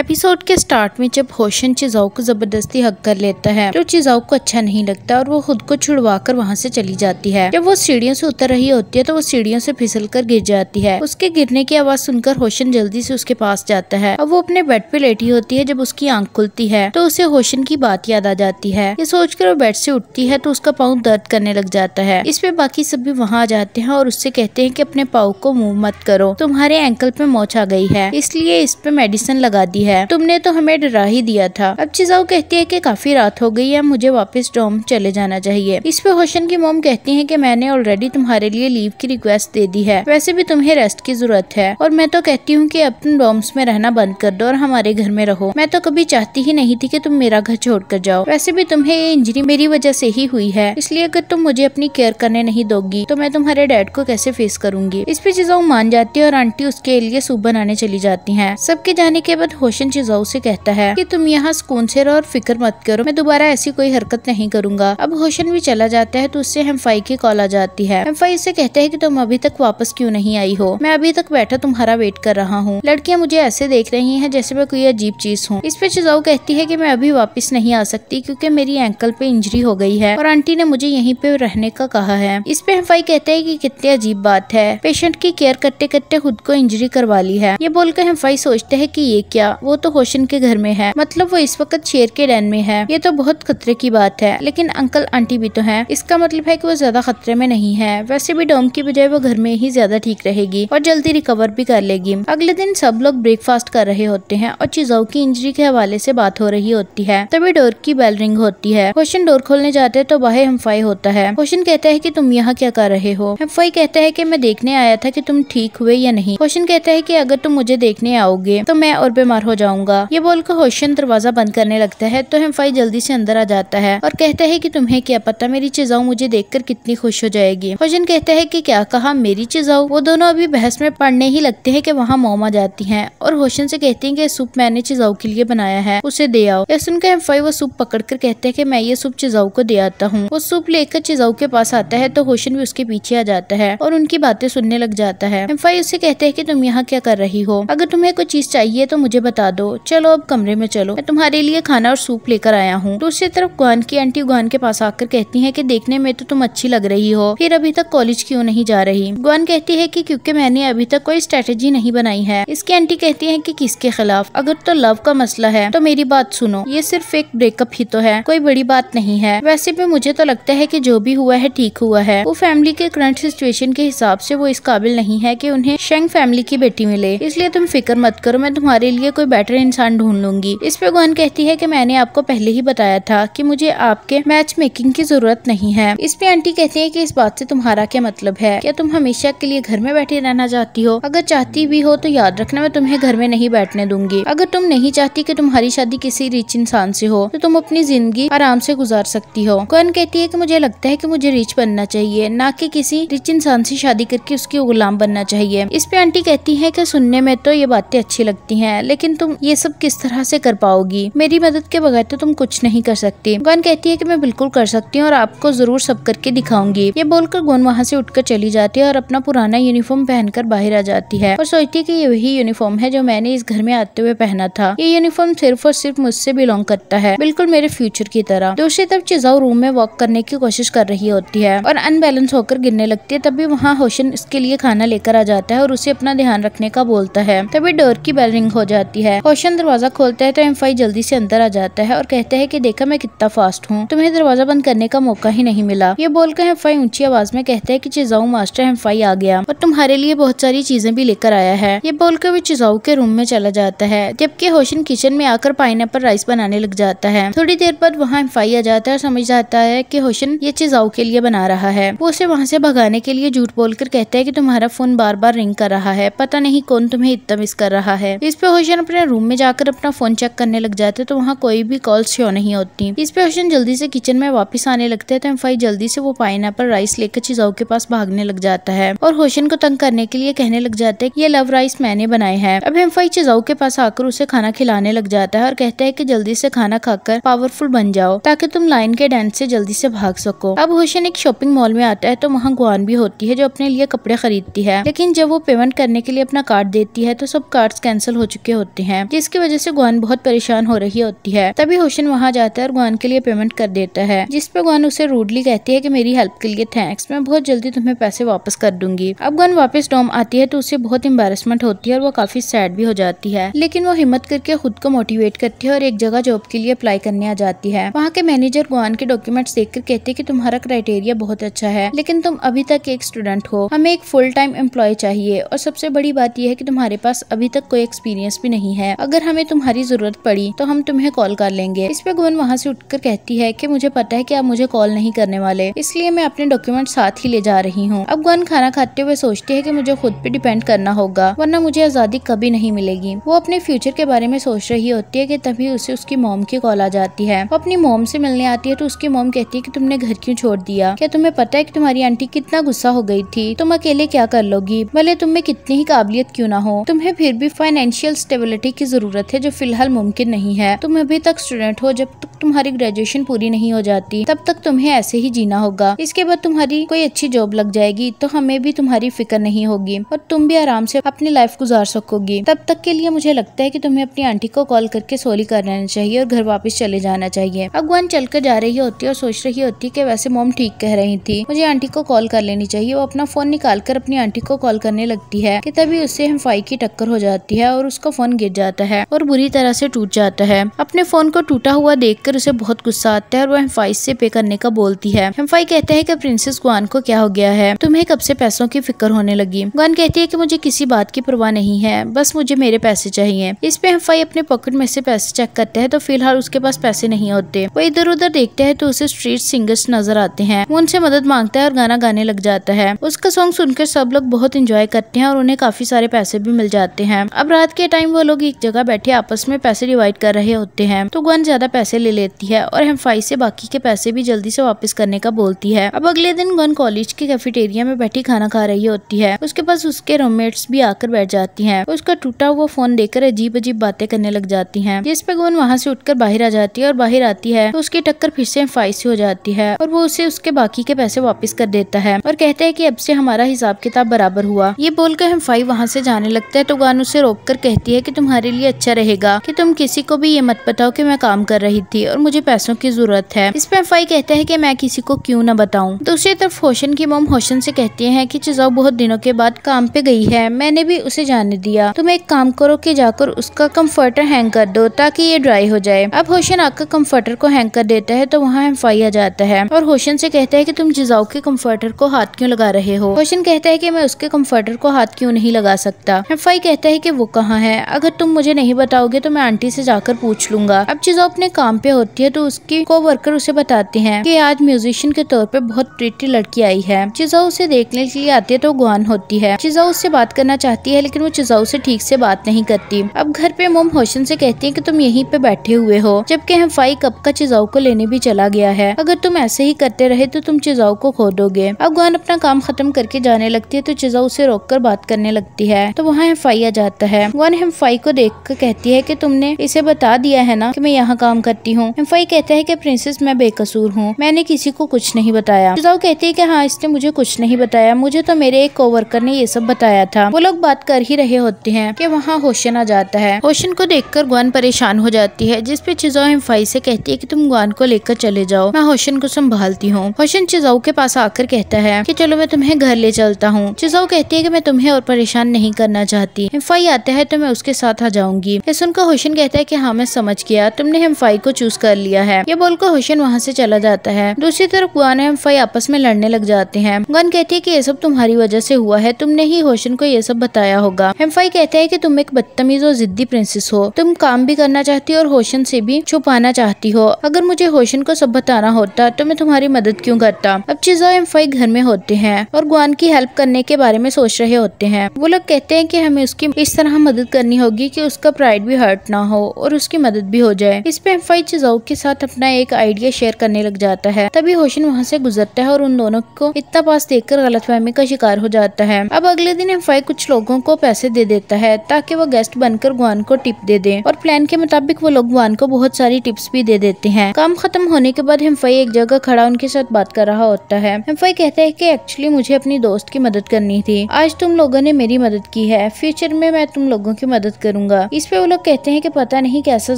episode के start में जब होशन चिजाओ को जबरदस्ती हक कर लेता है तो चिजाऊ को अच्छा नहीं लगता और वो खुद को छुड़वा कर वहाँ से चली जाती है जब वो सीढ़ियों से उतर रही होती है तो वो सीढ़ियों से फिसल कर गिर जाती है उसके गिरने की आवाज सुनकर होशन जल्दी से उसके पास जाता है और वो अपने बेड पे लेटी होती है जब उसकी आंख खुलती है तो उसे होशन की बात याद आ जाती है ये सोचकर वो बेड से उठती है तो उसका पाँव दर्द करने लग जाता है इस पे बाकी सब भी वहाँ आ जाते हैं और उससे कहते हैं की अपने पाँव को मूव मत करो तुम्हारे एंकल पे मोच आ गई है इसलिए इस पे मेडिसिन लगा दी है है तुमने तो हमें डरा ही दिया था अब चिजाऊ कहती है की काफी रात हो गई है मुझे वापस डॉम चले जाना चाहिए इस पे होशन की मोम कहती है की मैंने ऑलरेडी तुम्हारे लिए लीव की रिक्वेस्ट दे दी है वैसे भी तुम्हें रेस्ट की जरूरत है और मैं तो कहती हूँ की अब तुम डॉम्स में रहना बंद कर दो और हमारे घर में रहो मैं तो कभी चाहती ही नहीं थी की तुम मेरा घर छोड़ कर जाओ वैसे भी तुम्हें ये इंजरी मेरी वजह से ही हुई है इसलिए अगर तुम मुझे अपनी केयर करने नहीं दोगी तो मैं तुम्हारे डैड को कैसे फेस करूंगी इस पे चिजाऊ मान जाती है और आंटी उसके लिए सूप बनाने चली जाती है सबके जाने के बाद क्वेश्चन चिजाऊ से कहता है कि तुम यहाँ सुकून से रहो और फिक्र मत करो मैं दोबारा ऐसी कोई हरकत नहीं करूंगा अब होशन भी चला जाता है तो उससे हेम्फाई की कॉल आ जाती है हेम्फाई उसे कहते हैं की तुम अभी तक वापस क्यूँ नहीं आई हो मैं अभी तक बैठा तुम्हारा वेट कर रहा हूँ लड़कियाँ मुझे ऐसे देख रही है जैसे मैं कोई अजीब चीज हूँ इस पे चिजाऊ कहती है की मैं अभी वापिस नहीं आ सकती क्यूँकी मेरी एंकल पे इंजरी हो गई है और आंटी ने मुझे यहीं पे रहने का कहा है इस पे हेम्फाई कहते हैं कि कितनी अजीब बात है पेशेंट की केयर करते करते खुद को इंजरी करवा ली है ये बोलकर हेम्फाई सोचते हैं कि ये क्या वो तो होशन के घर में है मतलब वो इस वक्त शेर के डैन में है ये तो बहुत खतरे की बात है लेकिन अंकल आंटी भी तो है इसका मतलब है की वो ज्यादा खतरे में नहीं है वैसे भी डोम की बजाय वो घर में ही ज्यादा ठीक रहेगी और जल्दी रिकवर भी कर लेगी अगले दिन सब लोग ब्रेकफास्ट कर रहे होते हैं और चिजाऊ की इंजरी के हवाले से बात हो रही होती है तभी डोर की बेल रिंग होती है होशन डोर खोलने जाते हैं तो बाहर हम्फाई होता है होशन कहता है कि तुम यहाँ क्या कर रहे हो हम्फाई कहता है कि मैं देखने आया था कि तुम ठीक हुए या नहीं होशन कहता है कि अगर तुम मुझे देखने आओगे तो मैं और बीमार हो जाऊंगा ये बोलकर होशियन दरवाजा बंद करने लगता है तो हेमफाई जल्दी से अंदर आ जाता है और कहता है की तुम्हें क्या पता मेरी चिजाऊ मुझे देखकर कितनी खुश हो जाएगी होशियन कहता है की क्या कहा मेरी चिजाऊ वो दोनों अभी बहस में पढ़ने ही लगते है की वहाँ मोम आ जाती है और होशियन से कहती है की सूप मैंने चिजाऊ के लिए बनाया है उसे दे आओ यह सुनकर हेमफाई वो सूप पकड़ कर कहते हैं की मैं ये सूप चिजाऊ को दे आता हूँ वो सूप लेकर चिजाऊ के पास आता है तो होशियन भी उसके पीछे आ जाता है और उनकी बातें सुनने लग जाता है हेमफाई उसे कहते हैं की तुम यहाँ क्या कर रही हो अगर तुम्हें कोई चीज चाहिए तो मुझे बता बता दो चलो अब कमरे में चलो मैं तुम्हारे लिए खाना और सूप लेकर आया हूँ दूसरी तरफ गुहान की आंटी गुहान के पास आकर कहती है की देखने में तो तुम अच्छी लग रही हो फिर अभी तक कॉलेज क्यों नहीं जा रही गुहान कहती है की क्यूँकी मैंने अभी तक कोई स्ट्रेटेजी नहीं बनाई है इसकी आंटी कहती है की किसके खिलाफ अगर तो लव का मसला है तो मेरी बात सुनो ये सिर्फ एक ब्रेकअप ही तो है कोई बड़ी बात नहीं है वैसे भी मुझे तो लगता है की जो भी हुआ है ठीक हुआ है वो फैमिली के करंट सिचुएशन के हिसाब से वो इस काबिल नहीं है की उन्हें शेंग फैमिली की बेटी मिले इसलिए तुम फिक्र मत करो मैं तुम्हारे लिए कोई बेटर इंसान ढूंढ लूंगी इस पे गोन कहती है की मैंने आपको पहले ही बताया था की मुझे आपके मैच मेकिंग की जरूरत नहीं है इस पे आंटी कहती है की इस बात से तुम्हारा क्या मतलब है क्या तुम हमेशा के लिए घर में बैठे रहना चाहती हो अगर चाहती भी हो तो याद रखना मैं तुम्हें घर में नहीं बैठने दूंगी अगर तुम नहीं चाहती कि तुम्हारी शादी किसी रिच इंसान से हो तो तुम अपनी जिंदगी आराम से गुजार सकती हो कौन कहती है कि मुझे लगता है कि मुझे रिच बनना चाहिए ना कि किसी रिच इंसान से शादी करके उसकी गुलाम बनना चाहिए इस पे आंटी कहती है की सुनने में तो ये बातें अच्छी लगती है लेकिन तुम ये सब किस तरह से कर पाओगी मेरी मदद के बगैर तो तुम कुछ नहीं कर सकती गुआन कहती है की मैं बिल्कुल कर सकती हूँ और आपको जरूर सब करके दिखाऊंगी ये बोलकर गोन वहाँ से उठकर चली जाती है और अपना पुराना यूनिफॉर्म पहनकर बाहर आ जाती है और सोचती है की ये वही यूनिफॉर्म है जो मैंने इस घर में आते हुए पहना था ये यूनिफॉर्म सिर्फ और सिर्फ मुझसे बिलोंग करता है बिल्कुल मेरे फ्यूचर की तरह दूसरी तरफ चिजाओ रूम में वॉक करने की कोशिश कर रही होती है और अनबैलेंस होकर गिरने लगती है तभी वहाँ होशन इसके लिए खाना लेकर आ जाता है और उसे अपना ध्यान रखने का बोलता है तभी डोर की बेल रिंग हो जाती है है क्वेश्चन दरवाजा खोलता है तो एम जल्दी से अंदर आ जाता है और कहते है की देखा मैं कितना फास्ट हूँ तुम्हें दरवाजा बंद करने का मौका ही नहीं मिला ये बोलकर एम ऊंची आवाज में कहते है की चिजाऊ मास्टर एम आ गया और तुम्हारे लिए बहुत सारी चीजें भी लेकर आया है ये बोलकर वो चिजाऊ के रूम में चला जाता है जबकि होशन किचन में आकर पाइन राइस बनाने लग जाता है थोड़ी देर बाद वहाँ एम्फाई आ जाता है और समझ जाता है की होशन ये चिजाऊ के लिए बना रहा है वो उसे वहाँ से भगाने के लिए झूठ बोलकर कहते हैं की तुम्हारा फोन बार बार रिंग कर रहा है पता नहीं कौन तुम्हें इतना मिस कर रहा है इस पे होशन अपने अपने रूम में जाकर अपना फोन चेक करने लग जाते तो वहाँ कोई भी कॉल शो नहीं होती इस पे ओशन जल्दी से किचन में वापस आने लगते हैं तो एम्फाई जल्दी से वो पाइन राइस लेकर चिजाऊ के पास भागने लग जाता है और होशन को तंग करने के लिए कहने लग जाते हैं ये लव राइस मैंने बनाए हैं अब एम्फाई चिजाऊ के पास आकर उसे खाना खिलाने लग जाता है और कहते हैं की जल्दी से खाना खाकर पावरफुल बन जाओ ताकि तुम लाइन के डांस से जल्दी से भाग सको अब होशन एक शॉपिंग मॉल में आता है तो वहाँ गुआन भी होती है जो अपने लिए कपड़े खरीदती है लेकिन जब वो पेमेंट करने के लिए अपना कार्ड देती है तो सब कार्ड कैंसिल हो चुके होते हैं है जिसकी वजह से गुआन बहुत परेशान हो रही होती है तभी होशन वहाँ जाता है और गुआन के लिए पेमेंट कर देता है जिसपे गुआन उसे रूडली कहती है की मेरी हेल्प के लिए थैंक्स मैं बहुत जल्दी तुम्हें पैसे वापस कर दूंगी अब गुआन वापस डॉम आती है तो उसे बहुत एम्बेरसमेंट होती है और वो काफी सैड भी हो जाती है लेकिन वो हिम्मत करके खुद को मोटिवेट करती है और एक जगह जॉब के लिए अप्लाई करने आ जाती है वहाँ के मैनेजर गुआन के डॉक्यूमेंट्स देखकर कहते कि तुम्हारा क्राइटेरिया बहुत अच्छा है लेकिन तुम अभी तक एक स्टूडेंट हो हमें एक फुल टाइम एम्प्लॉय चाहिए और सबसे बड़ी बात यह है कि तुम्हारे पास अभी तक कोई एक्सपीरियंस भी नहीं नहीं है अगर हमें तुम्हारी जरूरत पड़ी तो हम तुम्हें कॉल कर लेंगे इस पे गुवन वहाँ से उठकर कहती है कि मुझे पता है कि आप मुझे कॉल नहीं करने वाले इसलिए मैं अपने डॉक्यूमेंट साथ ही ले जा रही हूँ अब गुवन खाना खाते हुए सोचती है की मुझे खुद पे डिपेंड करना होगा वरना मुझे आज़ादी कभी नहीं मिलेगी वो अपने फ्यूचर के बारे में सोच रही होती है की तभी उसे उसकी मोम की कॉल आ जाती है वो अपनी मोम से मिलने आती है तो उसकी मोम कहती है की तुमने घर क्यों छोड़ दिया क्या तुम्हें पता है की तुम्हारी आंटी कितना गुस्सा हो गई थी तुम अकेले क्या कर लोगी भले तुम्हें कितनी ही काबिलियत क्यों ना हो तुम्हें फिर भी फाइनेंशियल स्टेबिलिटी यूनिवर्सिटी की ज़रूरत है जो फ़िलहाल मुमकिन नहीं है तुम अभी तक स्टूडेंट हो जब तुम्हारी ग्रेजुएशन पूरी नहीं हो जाती तब तक तुम्हें ऐसे ही जीना होगा इसके बाद तुम्हारी कोई अच्छी जॉब लग जाएगी तो हमें भी तुम्हारी फिक्र नहीं होगी और तुम भी आराम से अपनी लाइफ गुजार सकोगी तब तक के लिए मुझे लगता है की तुम्हें अपनी आंटी को कॉल करके सोली कर लेना चाहिए और घर वापस चले जाना चाहिए अगवान कर जा रही होती है और सोच रही होती है की वैसे मोम ठीक कह रही थी मुझे आंटी को कॉल कर लेनी चाहिए वो अपना फोन निकाल कर अपनी आंटी को कॉल करने लगती है की तभी उससे फाई की टक्कर हो जाती है और उसका फोन गिर जाता है और बुरी तरह से टूट जाता है अपने फोन को टूटा हुआ देख देखकर उसे बहुत गुस्सा आता है और वो हेम्फाई से पे करने का बोलती है हेम्फाई कहते हैं कि प्रिंसेस गुआन को क्या हो गया है तुम्हें कब से पैसों की फिक्र होने लगी गुआन कहती है की मुझे किसी बात की परवाह नहीं है बस मुझे मेरे पैसे चाहिए इस पे हेम्फाई अपने पॉकेट में से पैसे चेक करते हैं तो फिलहाल उसके पास पैसे नहीं होते वो इधर उधर देखते है तो उसे स्ट्रीट सिंगर्स नजर आते हैं वो उनसे मदद मांगता है और गाना गाने लग जाता है उसका सॉन्ग सुनकर सब लोग बहुत इंजॉय करते हैं और उन्हें काफी सारे पैसे भी मिल जाते हैं अब रात के टाइम वो लोग एक जगह बैठे आपस में पैसे डिवाइड कर रहे होते हैं तो गुआन ज्यादा पैसे ले लेती है और हेम्फाई से बाकी के पैसे भी जल्दी से वापस करने का बोलती है अब अगले दिन गन कॉलेज के कैफेटेरिया में बैठी खाना खा रही होती है उसके पास उसके रूममेट्स भी आकर बैठ जाती है उसका टूटा हुआ फोन देकर अजीब अजीब बातें करने लग जाती है जिसपे गन वहाँ से उठकर बाहर आ जाती है और बाहर आती है तो उसकी टक्कर फिर से हेम्फाई से हो जाती है और वो उसे उसके बाकी के पैसे वापिस कर देता है और कहते हैं की अब से हमारा हिसाब किताब बराबर हुआ ये बोलकर हेम्फाई वहाँ से जाने लगता है तो गान उसे रोक कर कहती है की तुम्हारे लिए अच्छा रहेगा की तुम किसी को भी ये मत बताओ की मैं काम कर रही थी और मुझे पैसों की जरूरत है इस पर अफाई कहते हैं कि मैं किसी को क्यों ना बताऊं दूसरी तरफ होशन की मोम होशन से कहती है कि चिजाऊ बहुत दिनों के बाद काम पे गई है मैंने भी उसे जाने दिया तुम एक काम करो कि जाकर उसका कम्फर्टर हैंग कर दो ताकि ये ड्राई हो जाए अब होशन आकर कम्फर्टर को हैंग कर देता है तो वहाँ हम्फाई आ जाता है और होशन से कहता है की तुम चिजाऊ के कम्फर्टर को हाथ क्यों लगा रहे हो होशन कहता है की मैं उसके कम्फर्टर को हाथ क्यों नहीं लगा सकता हम्फाई कहता है की वो कहाँ है अगर तुम मुझे नहीं बताओगे तो मैं आंटी से जाकर पूछ लूंगा अब चिजाओ अपने काम पे होती है तो उसकी को वर्कर उसे बताते हैं कि आज म्यूजिशियन के तौर पर बहुत प्रीटी लड़की आई है चिजाऊ उसे देखने के लिए आती है तो गुआन होती है चिजाऊ उससे बात करना चाहती है लेकिन वो चिजाऊ से ठीक से बात नहीं करती अब घर पे मोम होशन से कहती है कि तुम यहीं पे बैठे हुए हो जबकि फाई कप का चिजाऊ को लेने भी चला गया है अगर तुम ऐसे ही करते रहे तो तुम चिजाऊ को खो दोगे अब गुआन अपना काम खत्म करके जाने लगती है तो चिजाऊ उसे रोक कर बात करने लगती है तो वहाँ हम्फाई आ जाता है गुआन हम्फाई को देख कर कहती है की तुमने इसे बता दिया है ना की मैं यहाँ काम करती हूँ हूँ एम्फाई e कहते हैं कि प्रिंसेस मैं बेकसूर हूँ मैंने किसी को कुछ नहीं बताया जिजाऊ कहती है कि हाँ इसने मुझे कुछ नहीं बताया मुझे तो मेरे एक कोवर्कर ने ये सब बताया था वो लोग बात कर ही रहे होते हैं कि वहाँ होशन आ जाता है होशन को कर गुआन परेशान हो जाती है जिसपे चिजाओ एम्फाई से कहती है की तुम गुआन को लेकर चले जाओ मैं होशन को संभालती हूँ होशन चिजाऊ के पास आकर कहता है की चलो मैं तुम्हें घर ले चलता हूँ चिजाऊ कहती है की मैं तुम्हें और परेशान नहीं करना चाहती एम्फाई e आता है तो मैं उसके साथ आ जाऊंगी सुनकर होशन कहता है की हाँ मैं समझ गया तुमने एम्फाई e को चूज यूज कर लिया है ये बोलकर हुसैन वहाँ से चला जाता है दूसरी तरफ गुआन एम फाई आपस में लड़ने लग जाते हैं गन कहती है की ये सब तुम्हारी वजह से हुआ है तुमने ही हुसैन को ये सब बताया होगा फाई कहते हैं की तुम एक बदतमीज और जिद्दी प्रिंसेस हो तुम काम भी करना चाहती हो और होशन से भी छुपाना चाहती हो अगर मुझे होशन को सब बताना होता तो मैं तुम्हारी मदद क्यों करता अब चिजा एम फाई घर में होते हैं और गुआन की हेल्प करने के बारे में सोच रहे होते हैं वो लोग कहते हैं कि हमें उसकी इस तरह मदद करनी होगी कि उसका प्राइड भी हर्ट ना हो और उसकी मदद भी हो जाए इस पे एम फाई जौक के साथ अपना एक आइडिया शेयर करने लग जाता है तभी होशिन वहाँ से गुजरता है और उन दोनों को इतना पास देखकर गलतफहमी का शिकार हो जाता है अब अगले दिन एम्फाई कुछ लोगों को पैसे दे देता है ताकि वो गेस्ट बनकर गुआन को टिप दे दे और प्लान के मुताबिक वो लोग गुआन को बहुत सारी टिप्स भी दे देते हैं काम खत्म होने के बाद हेम्फाई एक जगह खड़ा उनके साथ बात कर रहा होता है हेम्फाई कहते हैं की एक्चुअली मुझे अपनी दोस्त की मदद करनी थी आज तुम लोगों ने मेरी मदद की है फ्यूचर में मैं तुम लोगों की मदद करूंगा इस पे वो लोग कहते हैं की पता नहीं कैसा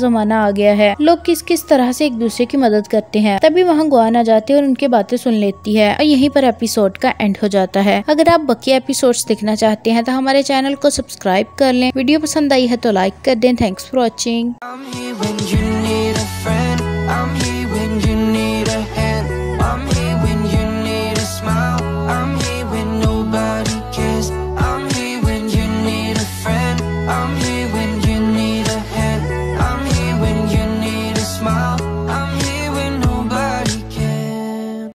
जमाना आ गया है लोग किस किस तरह से एक दूसरे की मदद करते हैं तभी वहाँ गुआन आ जाती है और उनके बातें सुन लेती है और यहीं पर एपिसोड का एंड हो जाता है अगर आप बाकी एपिसोड देखना चाहते हैं तो हमारे चैनल को सब्सक्राइब कर लें वीडियो पसंद आई है तो लाइक कर दें थैंक्स फॉर वॉचिंग